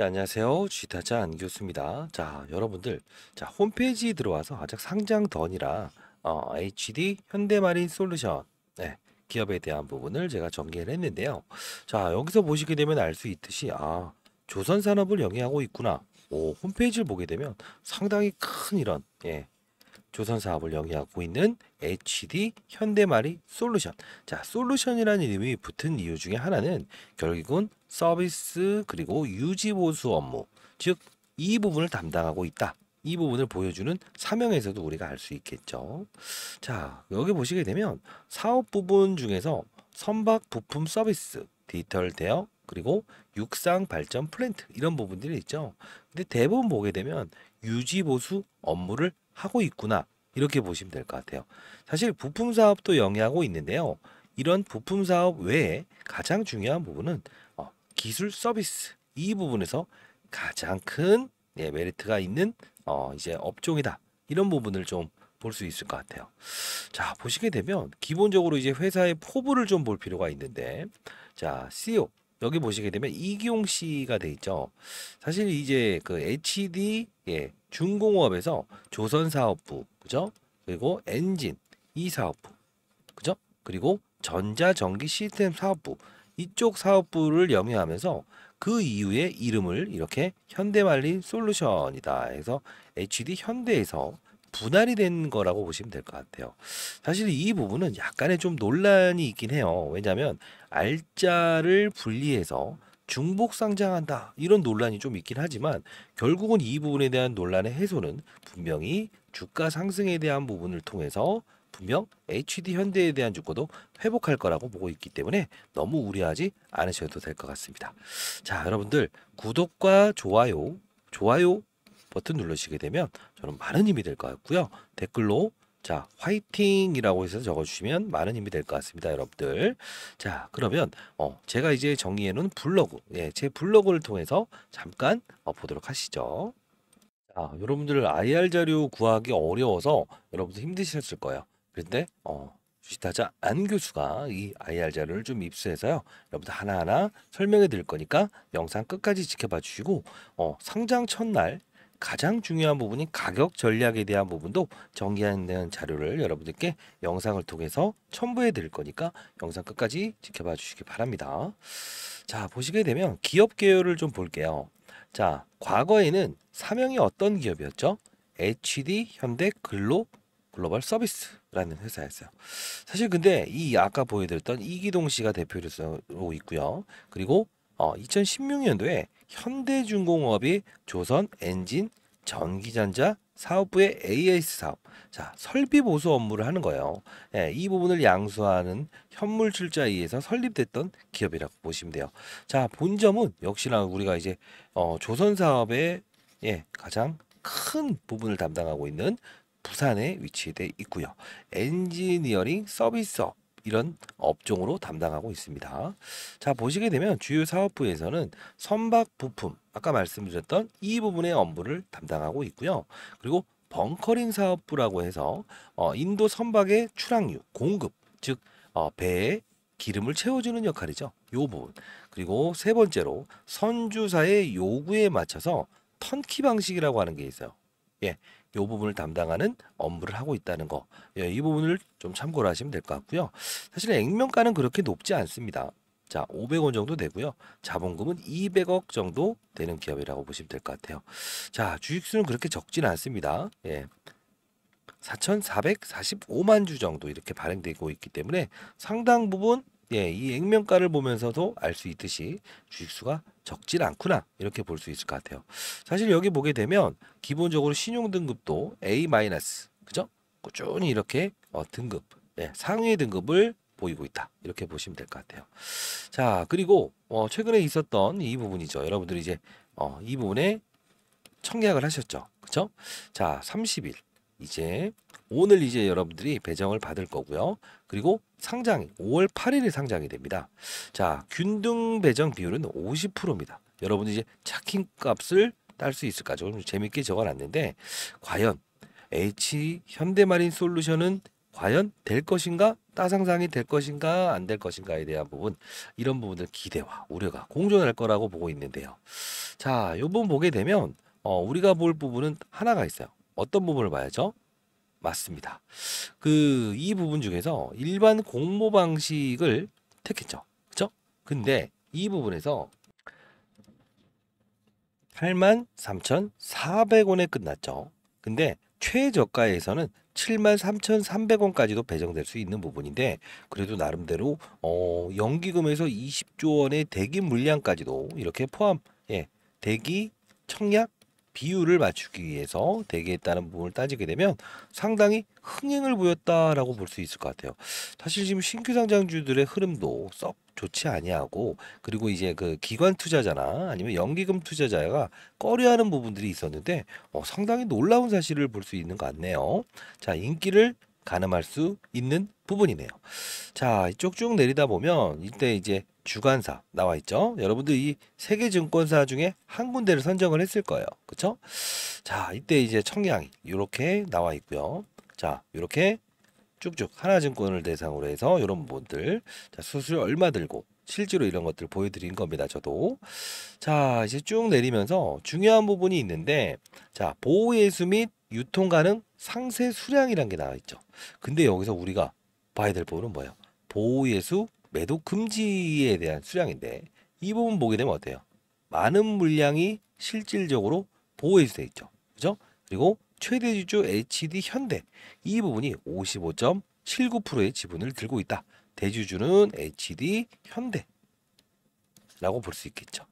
네, 안녕하세요. 쥐타자 안 교수입니다. 자, 여러분들, 자, 홈페이지 들어와서 아작 상장 던이라 어, HD 현대마린 솔루션 네, 기업에 대한 부분을 제가 전개를 했는데요. 자, 여기서 보시게 되면 알 수 있듯이 아, 조선 산업을 영위하고 있구나. 오, 홈페이지를 보게 되면 상당히 큰 이런 예, 조선 사업을 영위하고 있는 HD 현대마리 솔루션. 자, 솔루션이라는 이름이 붙은 이유 중에 하나는 결국은 서비스 그리고 유지 보수 업무 즉 이 부분을 담당하고 있다. 이 부분을 보여주는 사명에서도 우리가 알 수 있겠죠. 자 여기 보시게 되면 사업 부분 중에서 선박 부품 서비스 디지털 대여 그리고 육상 발전 플랜트 이런 부분들이 있죠. 근데 대부분 보게 되면 유지 보수 업무를 하고 있구나 이렇게 보시면 될 것 같아요. 사실 부품 사업도 영위하고 있는데요. 이런 부품 사업 외에 가장 중요한 부분은 기술 서비스 이 부분에서 가장 큰 예, 메리트가 있는 어, 이제 업종이다 이런 부분을 좀 볼 수 있을 것 같아요. 자 보시게 되면 기본적으로 이제 회사의 포부를 좀 볼 필요가 있는데 자 CEO 여기 보시게 되면 이기용 씨가 돼 있죠. 사실 이제 그 HD 예, 중공업에서 조선사업부 그죠? 그리고 엔진 이 사업부 그죠? 그리고 전자전기 시스템 사업부 이쪽 사업부를 영위하면서 그 이후에 이름을 이렇게 현대말리 솔루션이다 해서 HD 현대에서 분할이 된 거라고 보시면 될 것 같아요. 사실 이 부분은 약간의 좀 논란이 있긴 해요. 왜냐하면 알짜를 분리해서 중복 상장한다 이런 논란이 좀 있긴 하지만 결국은 이 부분에 대한 논란의 해소는 분명히 주가 상승에 대한 부분을 통해서 분명 HD 현대에 대한 주고도 회복할 거라고 보고 있기 때문에 너무 우려하지 않으셔도 될 것 같습니다. 자, 여러분들 구독과 좋아요, 좋아요 버튼 누르시게 되면 저는 많은 힘이 될 것 같고요. 댓글로 자, 화이팅이라고 해서 적어주시면 많은 힘이 될 것 같습니다, 여러분들. 자, 그러면 어, 제가 이제 정리해 놓은 블로그, 예, 제 블로그를 통해서 잠깐 어, 보도록 하시죠. 자 여러분들 IR 자료 구하기 어려워서 여러분들 힘드셨을 거예요. 근데 어, 주식타자 안 교수가 이 IR 자료를 좀 입수해서요. 여러분들 하나하나 설명해 드릴 거니까 영상 끝까지 지켜봐 주시고 어, 상장 첫날 가장 중요한 부분인 가격 전략에 대한 부분도 정리하는 자료를 여러분들께 영상을 통해서 첨부해 드릴 거니까 영상 끝까지 지켜봐 주시기 바랍니다. 자 보시게 되면 기업 개요를 좀 볼게요. 자 과거에는 사명이 어떤 기업이었죠? HD 현대 글로 글로벌 서비스 라는 회사였어요. 사실 근데 이 아까 보여드렸던 이기동 씨가 대표로 있고요. 그리고 어, 2016년도에 현대중공업이 조선 엔진 전기전자 사업부의 AS 사업, 자 설비 보수 업무를 하는 거예요. 예, 이 부분을 양수하는 현물출자에 의해서 설립됐던 기업이라고 보시면 돼요. 자 본점은 역시나 우리가 이제 어, 조선 사업의 예, 가장 큰 부분을 담당하고 있는 부산에 위치돼 있고요. 엔지니어링 서비스업 이런 업종으로 담당하고 있습니다. 자 보시게 되면 주요 사업부에서는 선박 부품 아까 말씀드렸던 이 부분의 업무를 담당하고 있고요. 그리고 벙커링 사업부라고 해서 어, 인도 선박의 출항유 공급 즉 어, 배에 기름을 채워주는 역할이죠. 이 부분 그리고 세 번째로 선주사의 요구에 맞춰서 턴키 방식이라고 하는 게 있어요. 예, 이 부분을 담당하는 업무를 하고 있다는 거. 예, 이 부분을 좀 참고를 하시면 될 것 같고요. 사실 액면가는 그렇게 높지 않습니다. 자, 500원 정도 되고요. 자본금은 200억 정도 되는 기업이라고 보시면 될 것 같아요. 자, 주식수는 그렇게 적진 않습니다. 예. 4,445만 주 정도 이렇게 발행되고 있기 때문에 상당 부분 예, 이 액면가를 보면서도 알 수 있듯이 주식수가 적진 않구나 이렇게 볼 수 있을 것 같아요. 사실 여기 보게 되면 기본적으로 신용등급도 A- 마이너스 그죠? 꾸준히 이렇게 어, 등급 예, 상위 등급을 보이고 있다 이렇게 보시면 될 것 같아요. 자 그리고 어, 최근에 있었던 이 부분이죠. 여러분들이 이제 어, 이 부분에 청약을 하셨죠. 그쵸? 자, 30일. 이제 오늘 이제 여러분들이 배정을 받을 거고요. 그리고 상장이 5월 8일에 상장이 됩니다. 자, 균등 배정 비율은 50%입니다. 여러분이 이제 차킹 값을 딸 수 있을까? 조금 재밌게 적어놨는데 과연 H 현대마린 솔루션은 과연 될 것인가? 따상상이 될 것인가? 안 될 것인가에 대한 부분 이런 부분들 기대와 우려가 공존할 거라고 보고 있는데요. 자, 요번 보게 되면 어, 우리가 볼 부분은 하나가 있어요. 어떤 부분을 봐야죠? 맞습니다. 그 이 부분 중에서 일반 공모 방식을 택했죠. 그죠? 렇 근데 이 부분에서 83,400원에 끝났죠. 근데 최저가에서는 73,300원까지도 배정될 수 있는 부분인데 그래도 나름대로 어 연기금에서 20조 원의 대기 물량까지도 이렇게 포함 예 대기 청약 비율을 맞추기 위해서 대개했다는 부분을 따지게 되면 상당히 흥행을 보였다라고 볼 수 있을 것 같아요. 사실 지금 신규 상장주들의 흐름도 썩 좋지 아니하고 그리고 이제 그 기관 투자자나 아니면 연기금 투자자가 꺼려하는 부분들이 있었는데 어, 상당히 놀라운 사실을 볼 수 있는 것 같네요. 자 인기를 가늠할 수 있는 부분이네요. 자, 쭉쭉 내리다 보면 이때 이제 주간사 나와 있죠. 여러분들 이세계 증권사 중에 한 군데를 선정을 했을 거예요. 그렇죠? 자, 이때 이제 청량이 이렇게 나와 있고요. 자, 이렇게 쭉쭉 하나증권을 대상으로 해서 이런 부분들 자, 수수료 얼마 들고 실제로 이런 것들 을 보여드린 겁니다. 저도 자 이제 쭉 내리면서 중요한 부분이 있는데 자 보호예수 및 유통 가능 상세 수량이란 게 나와 있죠. 근데 여기서 우리가 봐야 될 부분은 뭐예요? 보호 예수 매도 금지에 대한 수량인데 이 부분 보게 되면 어때요? 많은 물량이 실질적으로 보호 해수돼 있죠. 그죠? 그리고 최대 주주 HD 현대 이 부분이 55.79%의 지분을 들고 있다. 대주주는 HD 현대 라고 볼 수 있겠죠.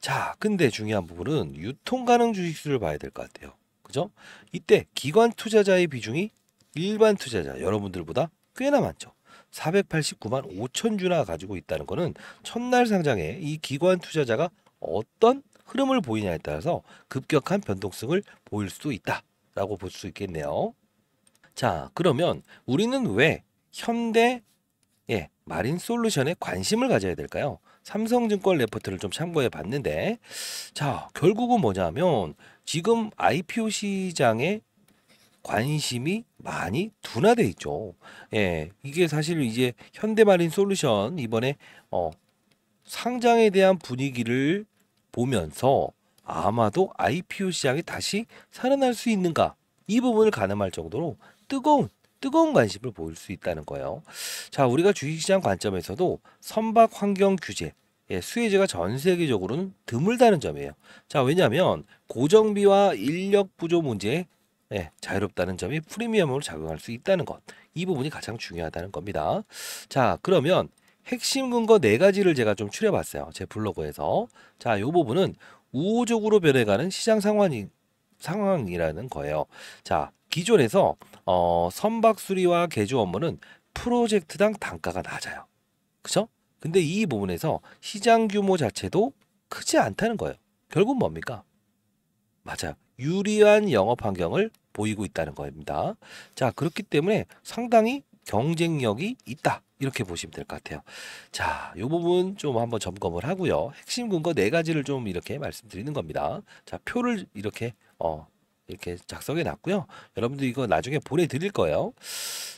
자, 근데 중요한 부분은 유통 가능 주식수를 봐야 될 것 같아요. 그죠? 이때 기관 투자자의 비중이 일반 투자자 여러분들보다 꽤나 많죠. 489만 5천 주나 가지고 있다는 것은 첫날 상장에 이 기관 투자자가 어떤 흐름을 보이냐에 따라서 급격한 변동성을 보일 수도 있다라고 볼 수 있겠네요. 자, 그러면 우리는 왜 현대 예, 마린 솔루션에 관심을 가져야 될까요? 삼성증권 레포트를 좀 참고해 봤는데 자 결국은 뭐냐면 지금 IPO 시장에 관심이 많이 둔화돼 있죠. 예, 이게 사실 이제 현대마린 솔루션 이번에 어, 상장에 대한 분위기를 보면서 아마도 IPO 시장이 다시 살아날 수 있는가 이 부분을 가늠할 정도로 뜨거운 뜨거운 관심을 보일 수 있다는 거예요. 자, 우리가 주식시장 관점에서도 선박 환경 규제, 예, 수혜제가 전 세계적으로는 드물다는 점이에요. 자, 왜냐하면 고정비와 인력 부족 문제 예, 자유롭다는 점이 프리미엄으로 작용할 수 있다는 것. 이 부분이 가장 중요하다는 겁니다. 자, 그러면 핵심 근거 네 가지를 제가 좀 추려봤어요. 제 블로그에서. 자, 요 부분은 우호적으로 변해가는 시장 상황이, 상황이라는 거예요. 자, 기존에서 어, 선박 수리와 개조 업무는 프로젝트당 단가가 낮아요. 그죠? 근데 이 부분에서 시장 규모 자체도 크지 않다는 거예요. 결국 뭡니까? 맞아요. 유리한 영업 환경을 보이고 있다는 겁니다. 자, 그렇기 때문에 상당히 경쟁력이 있다. 이렇게 보시면 될 것 같아요. 자, 이 부분 좀 한번 점검을 하고요. 핵심 근거 네 가지를 좀 이렇게 말씀드리는 겁니다. 자, 표를 이렇게 어, 이렇게 작성해 놨고요. 여러분들 이거 나중에 보내드릴 거예요.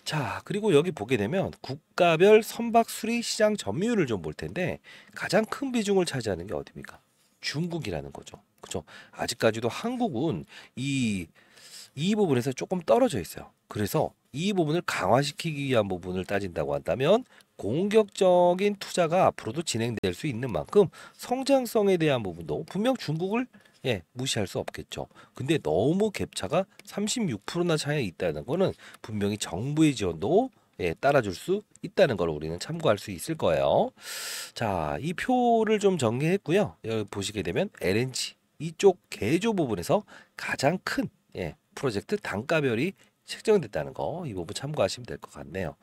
자, 그리고 여기 보게 되면 국가별 선박 수리 시장 점유율을 좀 볼 텐데 가장 큰 비중을 차지하는 게 어디입니까? 중국이라는 거죠. 그죠? 아직까지도 한국은 이, 이 부분에서 조금 떨어져 있어요. 그래서 이 부분을 강화시키기 위한 부분을 따진다고 한다면 공격적인 투자가 앞으로도 진행될 수 있는 만큼 성장성에 대한 부분도 분명 중국을 예, 무시할 수 없겠죠. 근데 너무 갭차가 36%나 차이 있다는 거는 분명히 정부의 지원도 예, 따라줄 수 있다는 걸 우리는 참고할 수 있을 거예요. 자, 이 표를 좀 정리했고요. 여기 보시게 되면 LNG 이쪽 개조 부분에서 가장 큰 예, 프로젝트 단가별이 책정됐다는 거 이 부분 참고하시면 될 것 같네요.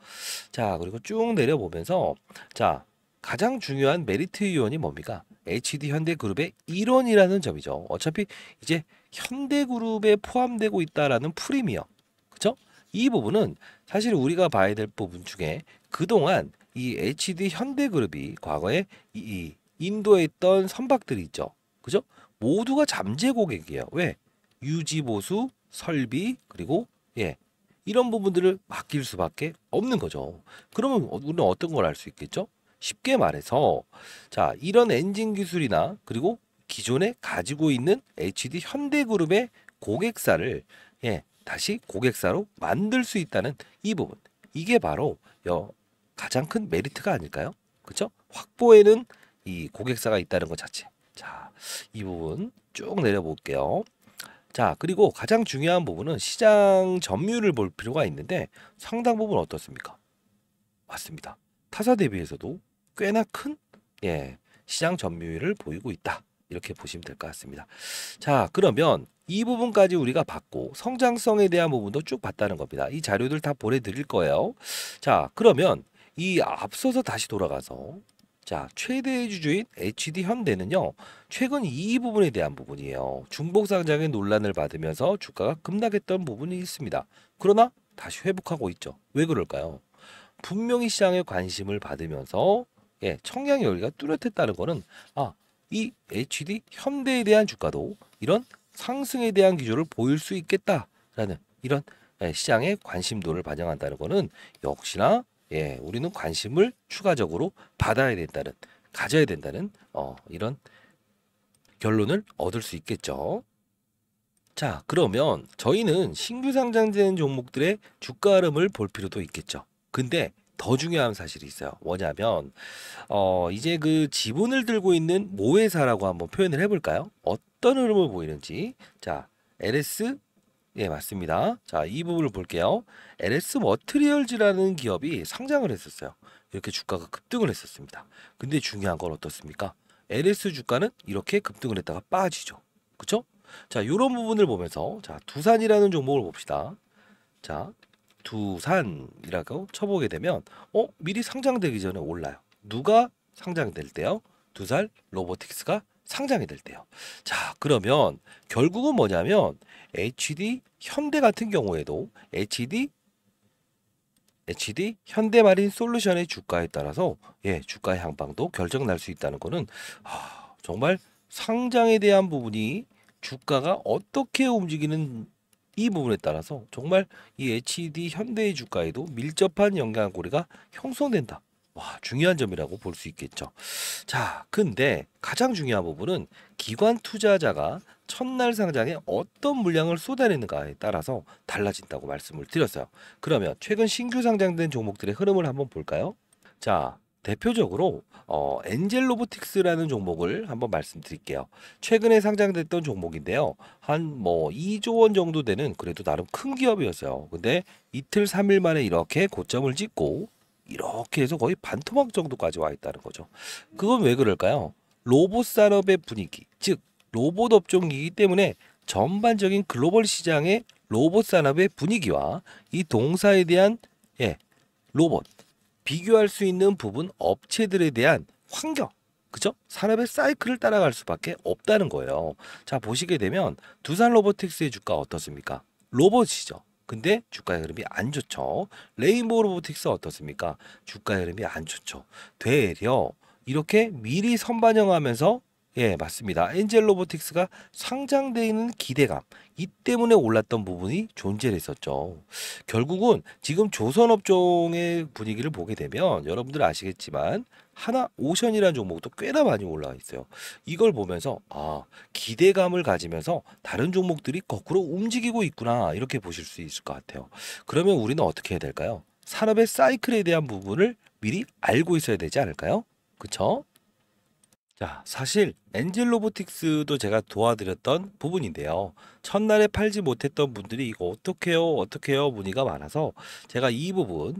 자, 그리고 쭉 내려보면서 자, 가장 중요한 메리트 요원이 뭡니까? HD 현대그룹의 일원이라는 점이죠. 어차피 이제 현대그룹에 포함되고 있다라는 프리미어. 그렇죠? 이 부분은 사실 우리가 봐야 될 부분 중에 그동안 이 HD 현대그룹이 과거에 이, 이 인도에 있던 선박들이 있죠. 그죠? 모두가 잠재 고객이에요. 왜? 유지 보수, 설비, 그리고 예. 이런 부분들을 맡길 수밖에 없는 거죠. 그러면 우리는 어떤 걸 알 수 있겠죠? 쉽게 말해서 자 이런 엔진 기술이나 그리고 기존에 가지고 있는 HD 현대그룹의 고객사를 예 다시 고객사로 만들 수 있다는 이 부분 이게 바로 여, 가장 큰 메리트가 아닐까요? 그렇죠? 확보에는 이 고객사가 있다는 것 자체. 자, 이 부분 쭉 내려볼게요. 자, 그리고 가장 중요한 부분은 시장 점유율을 볼 필요가 있는데 상당 부분 어떻습니까? 맞습니다. 타사 대비해서도 꽤나 큰 예, 시장 점유율을 보이고 있다. 이렇게 보시면 될 것 같습니다. 자, 그러면 이 부분까지 우리가 봤고 성장성에 대한 부분도 쭉 봤다는 겁니다. 이 자료들 다 보내드릴 거예요. 자, 그러면 이 앞서서 다시 돌아가서 자, 최대의 주주인 HD 현대는요. 최근 이 부분에 대한 부분이에요. 중복 상장의 논란을 받으면서 주가가 급락했던 부분이 있습니다. 그러나 다시 회복하고 있죠. 왜 그럴까요? 분명히 시장의 관심을 받으면서 예, 청약 열기가 뚜렷했다는 것은 아, 이 HD 현대에 대한 주가도 이런 상승에 대한 기조를 보일 수 있겠다라는 이런 예, 시장의 관심도를 반영한다는 것은 역시나 예, 우리는 관심을 추가적으로 받아야 된다는 가져야 된다는 어, 이런 결론을 얻을 수 있겠죠. 자, 그러면 저희는 신규 상장되 종목들의 주가 흐름을 볼 필요도 있겠죠. 근데 더 중요한 사실이 있어요. 뭐냐면 어 이제 그 지분을 들고 있는 모회사라고 한번 표현을 해볼까요? 어떤 흐름을 보이는지 자 LS 예 맞습니다. 자이 부분을 볼게요. LS 머트리얼즈라는 기업이 상장을 했었어요. 이렇게 주가가 급등을 했었습니다. 근데 중요한 건 어떻습니까? LS 주가는 이렇게 급등을 했다가 빠지죠. 그쵸? 자, 이런 부분을 보면서 자, 두산이라는 종목을 봅시다. 자, 두산이라고 쳐보게 되면 어 미리 상장되기 전에 올라요. 누가 상장될 때요? 두산 로보틱스가 상장이 될 때요. 자 그러면 결국은 뭐냐면 HD 현대 같은 경우에도 HD HD 현대마린 솔루션의 주가에 따라서 예 주가의 향방도 결정 날 수 있다는 거는 아, 정말 상장에 대한 부분이 주가가 어떻게 움직이는 이 부분에 따라서 정말 이 HD 현대의 주가에도 밀접한 영향고리가 형성된다. 와, 중요한 점이라고 볼 수 있겠죠. 자, 근데 가장 중요한 부분은 기관 투자자가 첫날 상장에 어떤 물량을 쏟아내는가에 따라서 달라진다고 말씀을 드렸어요. 그러면 최근 신규 상장된 종목들의 흐름을 한번 볼까요? 자, 대표적으로 어, 엔젤 로보틱스라는 종목을 한번 말씀드릴게요. 최근에 상장됐던 종목인데요. 한 뭐 2조 원 정도 되는 그래도 나름 큰 기업이었어요. 근데 이틀 3일 만에 이렇게 고점을 찍고 이렇게 해서 거의 반토막 정도까지 와 있다는 거죠. 그건 왜 그럴까요? 로봇 산업의 분위기, 즉 로봇 업종이기 때문에 전반적인 글로벌 시장의 로봇 산업의 분위기와 이 동사에 대한 예, 로봇 비교할 수 있는 부분 업체들에 대한 환경 그죠? 산업의 사이클을 따라갈 수밖에 없다는 거예요. 자 보시게 되면 두산 로보틱스의 주가 어떻습니까? 로봇이죠. 근데 주가의 흐름이 안 좋죠. 레인보우 로보틱스 어떻습니까? 주가의 흐름이 안 좋죠. 되려 이렇게 미리 선반영하면서 예, 맞습니다. 엔젤 로보틱스가 상장되어 있는 기대감, 이 때문에 올랐던 부분이 존재했었죠. 를 결국은 지금 조선 업종의 분위기를 보게 되면 여러분들 아시겠지만 하나 오션이라는 종목도 꽤나 많이 올라와 있어요. 이걸 보면서 아 기대감을 가지면서 다른 종목들이 거꾸로 움직이고 있구나 이렇게 보실 수 있을 것 같아요. 그러면 우리는 어떻게 해야 될까요? 산업의 사이클에 대한 부분을 미리 알고 있어야 되지 않을까요? 그쵸? 자, 사실 엔젤 로보틱스도 제가 도와드렸던 부분인데요. 첫날에 팔지 못했던 분들이 이거 어떻게요? 어떻게요? 문의가 많아서 제가 이 부분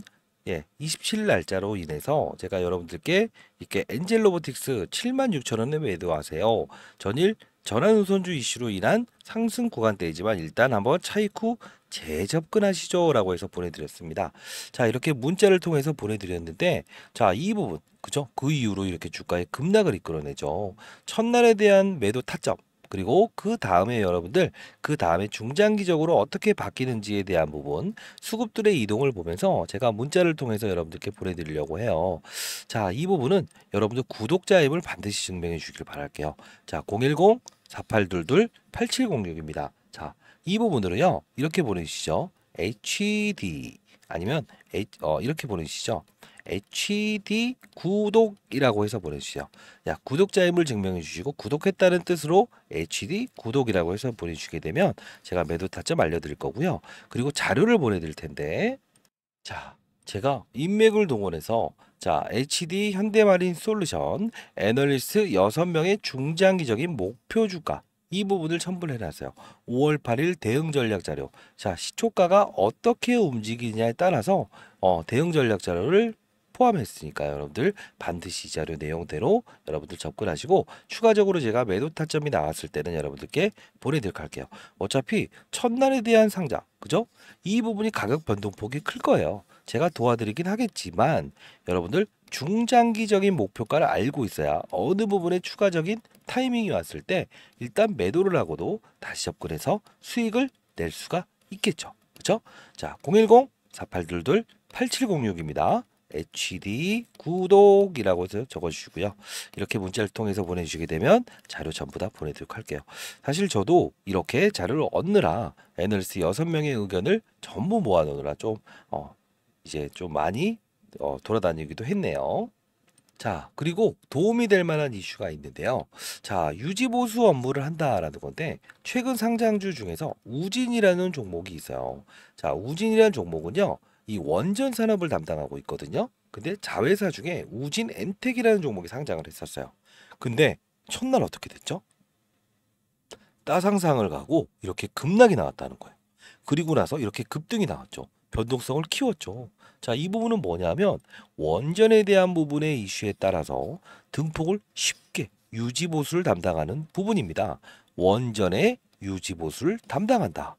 예, 27날짜로 일 인해서 제가 여러분들께 이렇게 엔젤 로보틱스 76,000원에 매도하세요. 전일 전환 우선주 이슈로 인한 상승 구간대이지만 일단 한번 차익 후 재접근하시죠 라고 해서 보내드렸습니다. 자 이렇게 문자를 통해서 보내드렸는데 자 이 부분 그죠? 그 이후로 이렇게 주가의 급락을 이끌어내죠. 첫날에 대한 매도 타점 그리고 그 다음에 여러분들 그 다음에 중장기적으로 어떻게 바뀌는지에 대한 부분 수급들의 이동을 보면서 제가 문자를 통해서 여러분들께 보내드리려고 해요. 자, 이 부분은 여러분들 구독자임을 반드시 증명해 주길 바랄게요. 자, 010 4822 8706입니다. 자, 이 부분으로요. 이렇게 보내주시죠. HD 아니면 H, 어, 이렇게 보내주시죠. HD 구독이라고 해서 보내주세요. 야, 구독자임을 증명해 주시고 구독했다는 뜻으로 HD 구독이라고 해서 보내주시게 되면 제가 매도 타점 알려드릴 거고요. 그리고 자료를 보내드릴 텐데 자, 제가 인맥을 동원해서 자, HD 현대마린 솔루션 애널리스트 6명의 중장기적인 목표 주가 이 부분을 첨부해 놨어요. 5월 8일 대응 전략 자료. 자, 시초가가 어떻게 움직이냐에 따라서 어, 대응 전략 자료를 포함했으니까 여러분들 반드시 자료 내용대로 여러분들 접근하시고 추가적으로 제가 매도 타점이 나왔을 때는 여러분들께 보내드릴 할게요. 어차피 첫날에 대한 상자 그죠? 이 부분이 가격 변동폭이 클 거예요. 제가 도와드리긴 하겠지만 여러분들 중장기적인 목표가를 알고 있어야 어느 부분에 추가적인 타이밍이 왔을 때 일단 매도를 하고도 다시 접근해서 수익을 낼 수가 있겠죠. 그렇죠? 자, 010 4822 8706입니다. HD 구독이라고 해서 적어주시고요. 이렇게 문자를 통해서 보내주시게 되면 자료 전부 다 보내도록 할게요. 사실 저도 이렇게 자료를 얻느라 NLC 6명의 의견을 전부 모아놓느라 좀 어, 이제 좀 많이 어, 돌아다니기도 했네요. 자, 그리고 도움이 될 만한 이슈가 있는데요. 자, 유지보수 업무를 한다라는 건데, 최근 상장주 중에서 우진이라는 종목이 있어요. 자, 우진이라는 종목은요, 이 원전 산업을 담당하고 있거든요. 근데 자회사 중에 우진 엔텍이라는 종목이 상장을 했었어요. 근데 첫날 어떻게 됐죠? 따상상을 가고 이렇게 급락이 나왔다는 거예요. 그리고 나서 이렇게 급등이 나왔죠. 변동성을 키웠죠. 자, 이 부분은 뭐냐면 원전에 대한 부분의 이슈에 따라서 등폭을 쉽게 유지보수를 담당하는 부분입니다. 원전의 유지보수를 담당한다.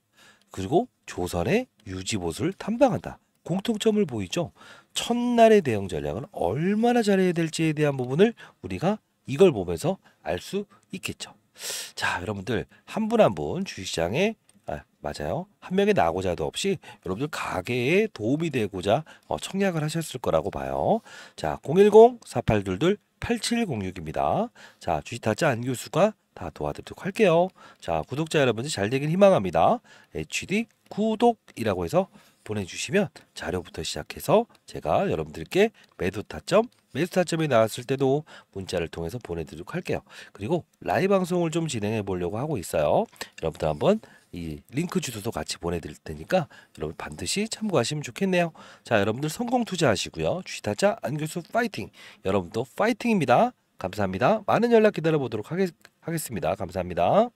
그리고 조선의 유지보수를 담당한다. 공통점을 보이죠. 첫날의 대응 전략은 얼마나 잘해야 될지에 대한 부분을 우리가 이걸 보면서 알 수 있겠죠. 자, 여러분들 한 분 한분 한분 주식시장에 아, 맞아요. 한 명의 나고자도 없이 여러분들 가게에 도움이 되고자 어, 청약을 하셨을 거라고 봐요. 자, 010 4822 8706입니다. 자, 주식 타짜 안 교수가 다 도와드리도록 할게요. 자, 구독자 여러분들 잘 되길 희망합니다. HD 구독이라고 해서 보내주시면 자료부터 시작해서 제가 여러분들께 매도 타점, 매수 타점이 나왔을 때도 문자를 통해서 보내드리도록 할게요. 그리고 라이브 방송을 좀 진행해 보려고 하고 있어요. 여러분들 한번 이 링크 주소도 같이 보내드릴 테니까 여러분 반드시 참고하시면 좋겠네요. 자, 여러분들 성공 투자하시고요. 주식타자 안교수 파이팅! 여러분도 파이팅입니다. 감사합니다. 많은 연락 기다려보도록 하겠, 하겠습니다. 감사합니다.